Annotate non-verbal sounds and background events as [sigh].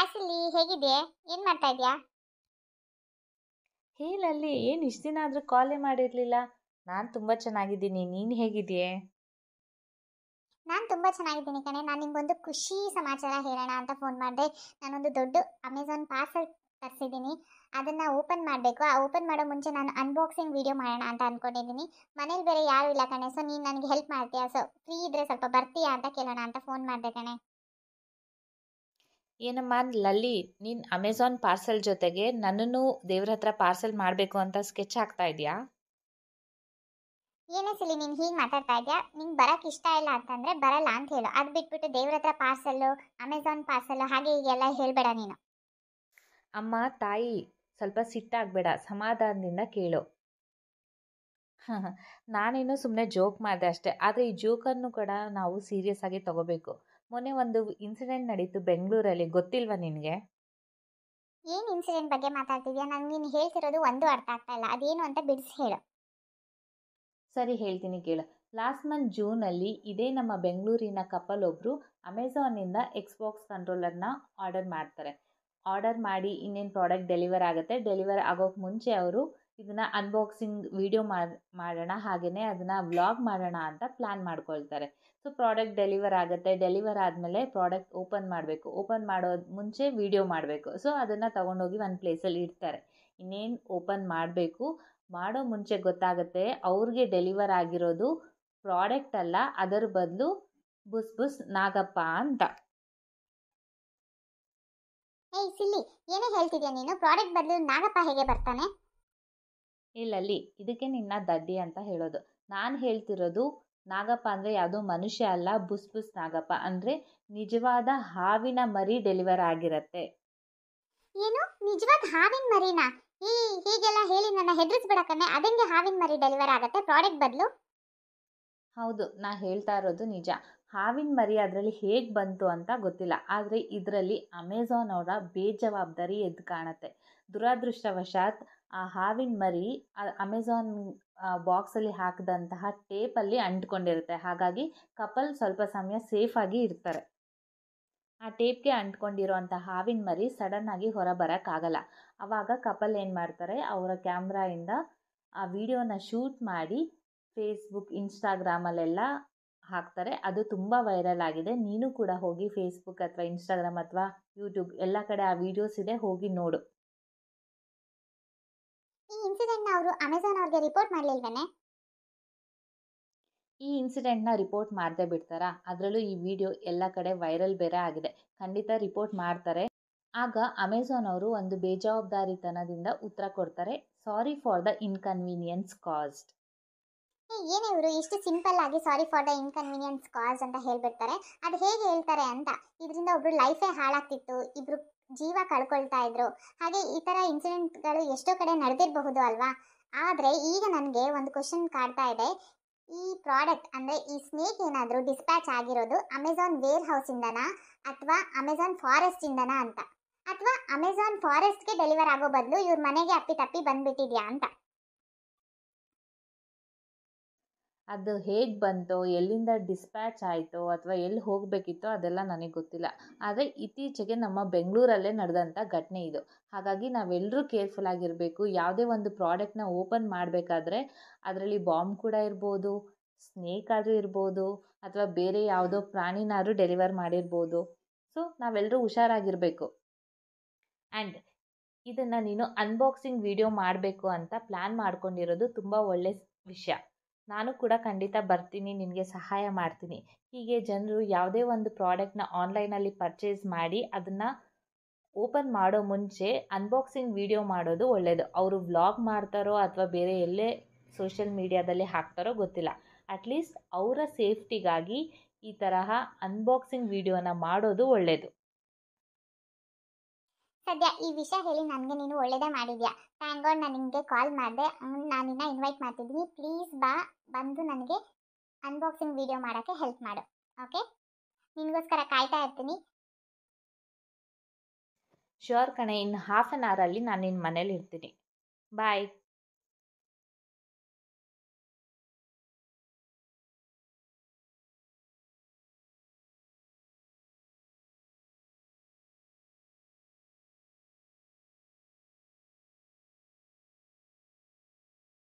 ಹಾಸಿಲಿ ಹೇಗಿದೆಯೇ ಏನು ಮಾಡ್ತಾ ಇದೆಯಾ ಹೇ ಲಲ್ಲಿ ಏನು ಇಷ್ಟು ದಿನ ಆದರೂ ಕಾಲೇ ಮಾಡಿರಲಿಲ್ಲ ನಾನು ತುಂಬಾ ಚೆನ್ನಾಗಿದ್ದೀನಿ ನೀನು ಹೇಗಿದ್ಯೆ ನಾನು ತುಂಬ ಚೆನ್ನಾಗಿದ್ದೀನಿ ಕಣೆ ನಾನು ನಿಮಗೊಂದು ಖುಷಿ ಸಮಾಚಾರ ಹೇಳೋಣ ಅಂತ ಫೋನ್ ಮಾಡಿದೆ ನಾನೊಂದು ದೊಡ್ಡ ಅಮೆಝಾನ್ ಪಾರ್ಸಲ್ ತರಿಸಿದ್ದೀನಿ ಅದನ್ನು ಓಪನ್ ಮಾಡಬೇಕು ಆ ಓಪನ್ ಮಾಡೋ ಮುಂಚೆ ನಾನು ಅನ್ಬಾಕ್ಸಿಂಗ್ ವೀಡಿಯೋ ಮಾಡೋಣ ಅಂತ ಅಂದ್ಕೊಂಡಿದ್ದೀನಿ ಮನೇಲಿ ಬೇರೆ ಯಾರೂ ಇಲ್ಲ ಕಣೆ ಸೊ ನೀನು ನನಗೆ ಹೆಲ್ಪ್ ಮಾಡ್ತೀಯಾ ಸೊ ಫ್ರೀ ಇದ್ದರೆ ಸ್ವಲ್ಪ ಬರ್ತೀಯಾ ಅಂತ ಕೇಳೋಣ ಅಂತ ಫೋನ್ ಮಾಡಿದೆ ಕಣೆ ಏನಮ್ಮ ಲಲ್ಲಿ ನೀನು ಅಮೆಝಾನ್ ಪಾರ್ಸೆಲ್ ಜೊತೆಗೆ ನನ್ನನ್ನು ದೇವ್ರ ಹತ್ರ ಪಾರ್ಸೆಲ್ ಮಾಡಬೇಕು ಅಂತ ಸ್ಕೆಚ್ ಹಾಕ್ತಾ ಇದೆಯಾ ಏನೇ ಸಲಿ ನೀನು ಹೀಗೆ ಮಾತಾಡ್ತಾ ಇದೆಯಾ ನಿಂಗೆ ಬರಕ್ಕೆ ಇಷ್ಟ ಇಲ್ಲ ಅಂತಂದ್ರೆ ಬರಲ್ಲ ಅಂತ ಹೇಳು ಅದು ಬಿಟ್ಬಿಟ್ಟು ದೇವ್ರ ಹತ್ರ ಪಾರ್ಸೆಲ್ಲು ಅಮೆಝಾನ್ ಪಾರ್ಸೆಲ್ಲು ಹಾಗೆ ಹೀಗೆಲ್ಲ ಹೇಳಬೇಡ ನೀನು ಅಮ್ಮ ತಾಯಿ ಸ್ವಲ್ಪ ಸಿಟ್ಟಾಗಬೇಡ ಸಮಾಧಾನದಿಂದ ಕೇಳು [laughs] ನಾನೇನು ಸುಮ್ಮನೆ ಜೋಕ್ ಮಾಡಿದೆ ಅಷ್ಟೇ ಆದರೆ ಈ ಜೋಕನ್ನು ಕೂಡ ನಾವು ಸೀರಿಯಸ್ ಆಗಿ ತಗೋಬೇಕು ಮೊನ್ನೆ ಒಂದು ಇನ್ಸಿಡೆಂಟ್ ನಡೀತು ಬೆಂಗಳೂರಲ್ಲಿ ಗೊತ್ತಿಲ್ವಾ ನಿನಗೆ ಏನು ಇನ್ಸಿಡೆಂಟ್ ಬಗ್ಗೆ ಮಾತಾಡ್ತಿದ್ಯಾ ನಾನು ನೀನು ಹೇಳ್ತಿರೋದು ಒಂದು ಅರ್ಥ ಆಗ್ತಾ ಇಲ್ಲ ಅದೇನು ಅಂತ ಬಿಡಿಸಿ ಹೇಳು ಸರಿ ಹೇಳ್ತೀನಿ ಕೇಳು ಲಾಸ್ಟ್ ಮಂತ್ ಜೂನಲ್ಲಿ ಇದೇ ನಮ್ಮ ಬೆಂಗಳೂರಿನ ಕಪಲ್ ಒಬ್ಬರು ಅಮೆಝಾನಿಂದ ಎಕ್ಸ್ಬಾಕ್ಸ್ ಕಂಟ್ರೋಲರ್ನ ಆರ್ಡರ್ ಮಾಡ್ತಾರೆ ಆರ್ಡರ್ ಮಾಡಿ ಇನ್ನೇನು ಪ್ರಾಡಕ್ಟ್ ಡೆಲಿವರ್ ಆಗುತ್ತೆ ಡೆಲಿವರ್ ಆಗೋಕ್ಕೆ ಮುಂಚೆ ಅವರು ಇದನ್ನು ಅನ್ಬಾಕ್ಸಿಂಗ್ ವಿಡಿಯೋ ಮಾಡಿ ಮಾಡೋಣ ಹಾಗೆಯೇ ಅದನ್ನು ವ್ಲಾಗ್ ಮಾಡೋಣ ಅಂತ ಪ್ಲ್ಯಾನ್ ಮಾಡ್ಕೊಳ್ತಾರೆ ಸೊ ಪ್ರಾಡಕ್ಟ್ ಡೆಲಿವರ್ ಆಗುತ್ತೆ ಡೆಲಿವರ್ ಆದಮೇಲೆ ಪ್ರಾಡಕ್ಟ್ ಓಪನ್ ಮಾಡಬೇಕು ಓಪನ್ ಮಾಡೋದು ಮುಂಚೆ ವಿಡಿಯೋ ಮಾಡಬೇಕು ಸೊ ಅದನ್ನು ತೊಗೊಂಡೋಗಿ ಒಂದು ಪ್ಲೇಸಲ್ಲಿ ಇಡ್ತಾರೆ ಇನ್ನೇನು ಓಪನ್ ಮಾಡಬೇಕು ಮಾಡೋ ಮುಂಚೆ ಗೊತ್ತಾಗುತ್ತೆ ಅವ್ರಿಗೆ ಡೆಲಿವರ್ ಆಗಿರೋದು ಪ್ರಾಡಕ್ಟ್ ಅಲ್ಲ ಅದರ ಬದಲು ಬುಸ್ ಬುಸ್ ನಾಗಪ್ಪ ಅಂತ ಏಯ್ ಸಿಲ್ಲಿ ಏನೇ ಹೇಳ್ತಿದ್ಯಾ ನೀನು ಪ್ರಾಡಕ್ಟ್ ಬದಲು ನಾಗಪ್ಪ ಹೇಗೆ ಬರ್ತಾನೆ ಇಲ್ಲಲ್ಲಿ ಇದಕ್ಕೆ ನಿನ್ನ ದಡ್ಡಿ ಅಂತ ಹೇಳೋದು ನಾನು ಹೇಳ್ತಿರೋದು ನಾಗಪ್ಪ ಅಂದರೆ ಯಾವುದೋ ಮನುಷ್ಯ ಅಲ್ಲ ಬುಸ್ ಬುಸ್ ನಾಗಪ್ಪ ಅಂದರೆ ನಿಜವಾದ ಹಾವಿನ ಮರಿ ಡೆಲಿವರ್ ಆಗಿರತ್ತೆ ಏನು ನಿಜವಾದ ಹಾವಿನ ಮರಿನಾ ಈ ಹೀಗೆಲ್ಲ ಹೇಳಿ ನನ್ನ ಹೆದರಿಸ್ಬಿಡಕನ್ನೆ ಅದಂಗೆ ಹಾವಿನ ಮರಿ ಡೆಲಿವರ್ ಆಗುತ್ತೆ ಪ್ರಾಡಕ್ಟ್ ಬದಲು ಹೌದು ನಾ ಹೇಳ್ತಾ ಇರೋದು ನಿಜ ಹಾವಿನ ಮರಿ ಅದರಲ್ಲಿ ಹೇಗೆ ಬಂತು ಅಂತ ಗೊತ್ತಿಲ್ಲ ಆದರೆ ಇದರಲ್ಲಿ ಅಮೆಝಾನ್ ಅವರ ಬೇಜವಾಬ್ದಾರಿ ಎದ್ದು ಕಾಣುತ್ತೆ ದುರದೃಷ್ಟವಶಾತ್ ಆ ಹಾವಿನ ಮರಿ ಅಮೆಝಾನ್ ಬಾಕ್ಸಲ್ಲಿ ಹಾಕಿದಂತಹ ಟೇಪಲ್ಲಿ ಅಂಟ್ಕೊಂಡಿರುತ್ತೆ ಹಾಗಾಗಿ ಕಪಲ್ ಸ್ವಲ್ಪ ಸಮಯ ಸೇಫಾಗಿ ಇರ್ತಾರೆ ಆ ಟೇಪ್ಗೆ ಅಂಟ್ಕೊಂಡಿರೋಂಥ ಹಾವಿನ ಮರಿ ಸಡನ್ನಾಗಿ ಹೊರ ಬರೋಕ್ಕಾಗಲ್ಲ ಆವಾಗ ಕಪಲ್ ಏನು ಮಾಡ್ತಾರೆ ಅವರ ಕ್ಯಾಮ್ರಾಯಿಂದ ಆ ವಿಡಿಯೋನ ಶೂಟ್ ಮಾಡಿ ಫೇಸ್ಬುಕ್ ಇನ್ಸ್ಟಾಗ್ರಾಮಲ್ಲೆಲ್ಲ ಹಾಕ್ತಾರೆ ಅದು ತುಂಬ ವೈರಲ್ ಆಗಿದೆ ನೀನು ಕೂಡ ಹೋಗಿ ಫೇಸ್ಬುಕ್ ಅಥವಾ ಇನ್ಸ್ಟಾಗ್ರಾಮ್ ಅಥವಾ ಯೂಟ್ಯೂಬ್ ಎಲ್ಲ ಕಡೆ ಆ ವೀಡಿಯೋಸ್ ಇದೆ ಹೋಗಿ ನೋಡು ಇನ್ಸಿಡೆಂಟ್ನ ಅವರು ಅಮೆಜಾನ್ ಅವ್ರಿಗೆ ರಿಪೋರ್ಟ್ ಮಾಡಲಿಲ್ವೇನೆ ಈ ಇನ್ಸಿಡೆಂಟ್ನ ರಿಪೋರ್ಟ್ ಮಾಡದೆ ಬಿಡ್ತಾರಾ ಅದರಲ್ಲೂ ಈ ವಿಡಿಯೋ ಎಲ್ಲ ಕಡೆ ವೈರಲ್ ಬೇರೆ ಆಗಿದೆ ಖಂಡಿತ ರಿಪೋರ್ಟ್ ಮಾಡ್ತಾರೆ ಆಗ ಅಮೆಜಾನ್ ಅವರು ಒಂದು ಬೇಜವಾಬ್ದಾರಿತನದಿಂದ ಉತ್ತರ ಕೊಡ್ತಾರೆ sorry for the inconvenience caused ಏನೇ ಇವರು ಇಷ್ಟು ಸಿಂಪಲ್ ಆಗಿ sorry for the inconvenience cause ಅಂತ ಹೇಳ್ಬಿಡ್ತಾರೆ ಅದು ಹೇಗೆ ಹೇಳ್ತಾರೆ ಅಂತ ಇದರಿಂದ ಒಬ್ರು ಲೈಫೇ ಹಾಳಾಗ್ತಿತ್ತು ಇಬ್ರು ಜೀವ ಕಳ್ಕೊಳ್ತಾ ಇದ್ರು ಹಾಗೆ ಈ ಥರ ಇನ್ಸಿಡೆಂಟ್ಗಳು ಎಷ್ಟೋ ಕಡೆ ನಡೆದಿರಬಹುದು ಅಲ್ವಾ ಆದರೆ ಈಗ ನನಗೆ ಒಂದು ಕ್ವಶನ್ ಕಾಡ್ತಾ ಇದೆ ಈ ಪ್ರಾಡಕ್ಟ್ ಅಂದರೆ ಈ ಸ್ನೇಕ್ ಏನಾದರೂ ಡಿಸ್ಪ್ಯಾಚ್ ಆಗಿರೋದು ಅಮೆಝಾನ್ ವೇರ್ ಇಂದನಾ ಅಥವಾ ಅಮೆಝಾನ್ ಇಂದನಾ ಅಂತ ಅಥವಾ ಅಮೆಝಾನ್ ಫಾರೆಸ್ಟ್ಗೆ ಡೆಲಿವರ್ ಆಗೋ ಬದಲು ಇವ್ರ ಮನೆಗೆ ಅಪ್ಪಿ ತಪ್ಪಿ ಬಂದ್ಬಿಟ್ಟಿದ್ಯಾ ಅಂತ ಅದು ಹೇಗೆ ಬಂತೋ ಎಲ್ಲಿಂದ ಡಿಸ್ಪ್ಯಾಚ್ ಆಯಿತೋ ಅಥವಾ ಎಲ್ಲಿ ಹೋಗಬೇಕಿತ್ತೋ ಅದೆಲ್ಲ ನನಗೆ ಗೊತ್ತಿಲ್ಲ ಆದರೆ ಇತ್ತೀಚೆಗೆ ನಮ್ಮ ಬೆಂಗಳೂರಲ್ಲೇ ನಡೆದಂಥ ಘಟನೆ ಇದು ಹಾಗಾಗಿ ನಾವೆಲ್ಲರೂ ಕೇರ್ಫುಲ್ ಆಗಿರಬೇಕು ಯಾವುದೇ ಒಂದು ಪ್ರಾಡಕ್ಟ್ನ ಓಪನ್ ಮಾಡಬೇಕಾದ್ರೆ ಅದರಲ್ಲಿ ಬಾಂಬ್ ಕೂಡ ಇರ್ಬೋದು ಸ್ನೇಕ್ ಆದರೂ ಇರ್ಬೋದು ಅಥವಾ ಬೇರೆ ಯಾವುದೋ ಪ್ರಾಣಿನಾದ್ರೂ ಡೆಲಿವರ್ ಮಾಡಿರ್ಬೋದು ಸೊ ನಾವೆಲ್ಲರೂ ಹುಷಾರಾಗಿರಬೇಕು ಆ್ಯಂಡ್ ಇದನ್ನು ನೀನು ಅನ್ಬಾಕ್ಸಿಂಗ್ ವಿಡಿಯೋ ಮಾಡಬೇಕು ಅಂತ ಪ್ಲ್ಯಾನ್ ಮಾಡ್ಕೊಂಡಿರೋದು ತುಂಬ ಒಳ್ಳೆಯ ವಿಷಯ ನಾನು ಕೂಡ ಖಂಡಿತ ಬರ್ತೀನಿ ನಿನಗೆ ಸಹಾಯ ಮಾಡ್ತೀನಿ ಹೀಗೆ ಜನರು ಯಾವುದೇ ಒಂದು ಪ್ರಾಡಕ್ಟ್ನ ಆನ್ಲೈನಲ್ಲಿ ಪರ್ಚೇಸ್ ಮಾಡಿ ಅದನ್ನು ಓಪನ್ ಮಾಡೋ ಮುಂಚೆ ಅನ್ಬಾಕ್ಸಿಂಗ್ ವಿಡಿಯೋ ಮಾಡೋದು ಒಳ್ಳೆಯದು ಅವರು ವ್ಲಾಗ್ ಮಾಡ್ತಾರೋ ಅಥವಾ ಬೇರೆ ಎಲ್ಲೇ ಸೋಷಿಯಲ್ ಮೀಡಿಯಾದಲ್ಲಿ ಹಾಕ್ತಾರೋ ಗೊತ್ತಿಲ್ಲ ಅಟ್ಲೀಸ್ಟ್ ಅವರ ಸೇಫ್ಟಿಗಾಗಿ ಈ ತರಹ ಅನ್ಬಾಕ್ಸಿಂಗ್ ವಿಡಿಯೋನ ಮಾಡೋದು ಒಳ್ಳೆಯದು ಸದ್ಯ ಈ ವಿಷಯ ಹೇಳಿ ನನಗೆ ನೀನು ಒಳ್ಳೇದೇ ಮಾಡಿದ್ಯಾ ಥ್ಯಾಂಕ್ ಗಾಡ್ ನಾನು ನಿಮಗೆ ಕಾಲ್ ಮಾಡಿದೆ ನಾನು ನಿನ್ನ ಇನ್ವೈಟ್ ಮಾಡ್ತಿದ್ದೀನಿ ಪ್ಲೀಸ್ ಬಾ ಬಂದು ನನಗೆ ಅನ್ಬಾಕ್ಸಿಂಗ್ ವಿಡಿಯೋ ಮಾಡೋಕ್ಕೆ ಹೆಲ್ಪ್ ಮಾಡು ಓಕೆ ನಿನಗೋಸ್ಕರ ಕಾಯ್ತಾ ಇರ್ತೀನಿ ಶ್ಯೂರ್ ಕಣೆ ಇನ್ನು ಹಾಫ್ ಆನ್ ಅವರಲ್ಲಿ ನಾನು ನಿನ್ನ ಮನೇಲಿ ಇರ್ತೀನಿ ಬಾಯ್